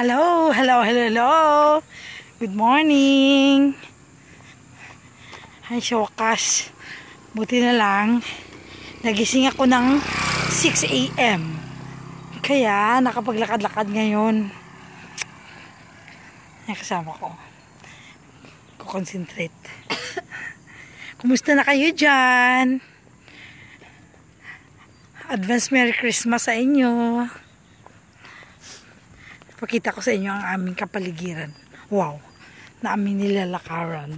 Hello, hello, hello, hello. Good morning. Ay, wakas. Buti na lang. Nagising ako ng 6 a.m. Kaya, nakapaglakad-lakad ngayon. Yan kasama ko. Kukonsentrate. Kumusta na kayo dyan? Advance Merry Christmas sa inyo. Pakita ko sa inyo ang aming kapaligiran. Wow! Na aming nilalakaran.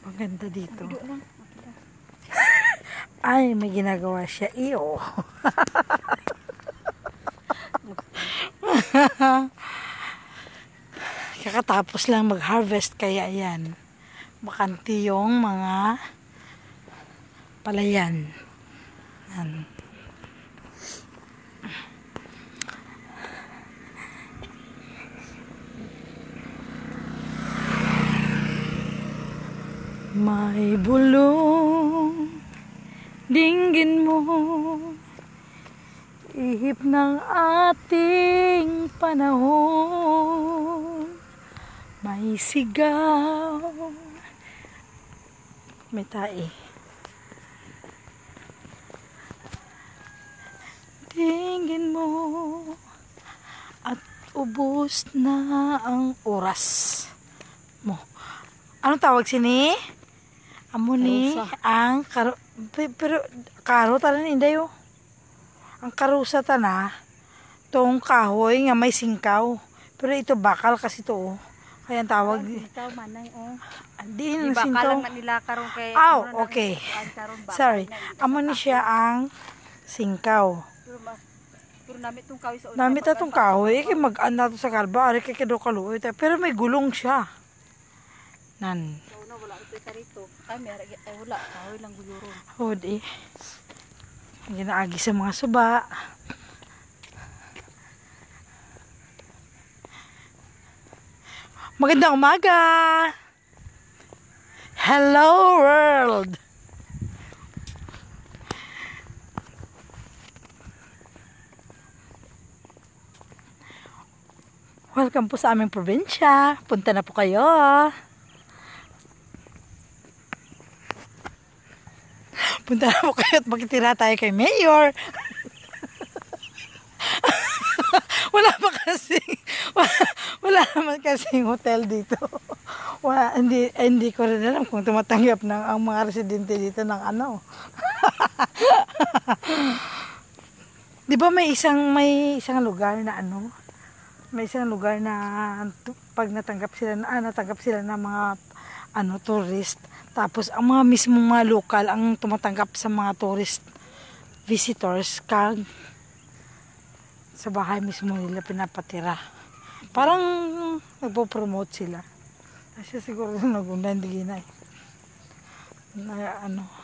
Ang ganda dito. Ay, may ginagawa siya. Iyo! Kakatapos lang mag-harvest kaya yan. Bakanti yung mga palayan. Yan. May bulong dinggin mo Ihip ng ating panahon May sigaw May tae Dinggin mo At ubos na ang oras mo Anong tawag sini? Amo ni ang karo pero karo tanan inday oh. Ang karusa tana tong kahoy nga may singkaw. Pero ito bakal kasi to oh. Kaya ang tawag. Oh, singkaw manay oh. Ah, di na singkaw. Ah, ano bakal man nila karon kay. Oh, ano okay. Nang, Sorry. Amo ni siya ang singkaw. Pero namit tong kahoy sa ulo. Namit tong kahoy kay mag-an sa kalba ari kay kedo kaluoy. Pero may gulong siya. Nan. Una wala ito sa rito. Kami ay wala kahoy lang guyuron. Hod eh. Ginaagi sa mga suba. Magandang umaga. Hello world. Welcome po sa aming probinsya. Punta na po kayo. Punta na po kayo at makitira tayo kay Mayor. wala pa kasi wala, wala naman kasi hotel dito. Wala, hindi, eh, hindi ko rin alam kung tumatanggap ng ang mga residente dito ng ano. Di ba may isang may isang lugar na ano? May isang lugar na pag natanggap sila na ah, natanggap sila ng mga ano tourist. Tapos ang mga mismo mga local ang tumatanggap sa mga tourist visitors kag sa bahay mismo nila pinapatira. Parang nagpo-promote sila. Kasi siguro nagunda hindi na, eh. na ano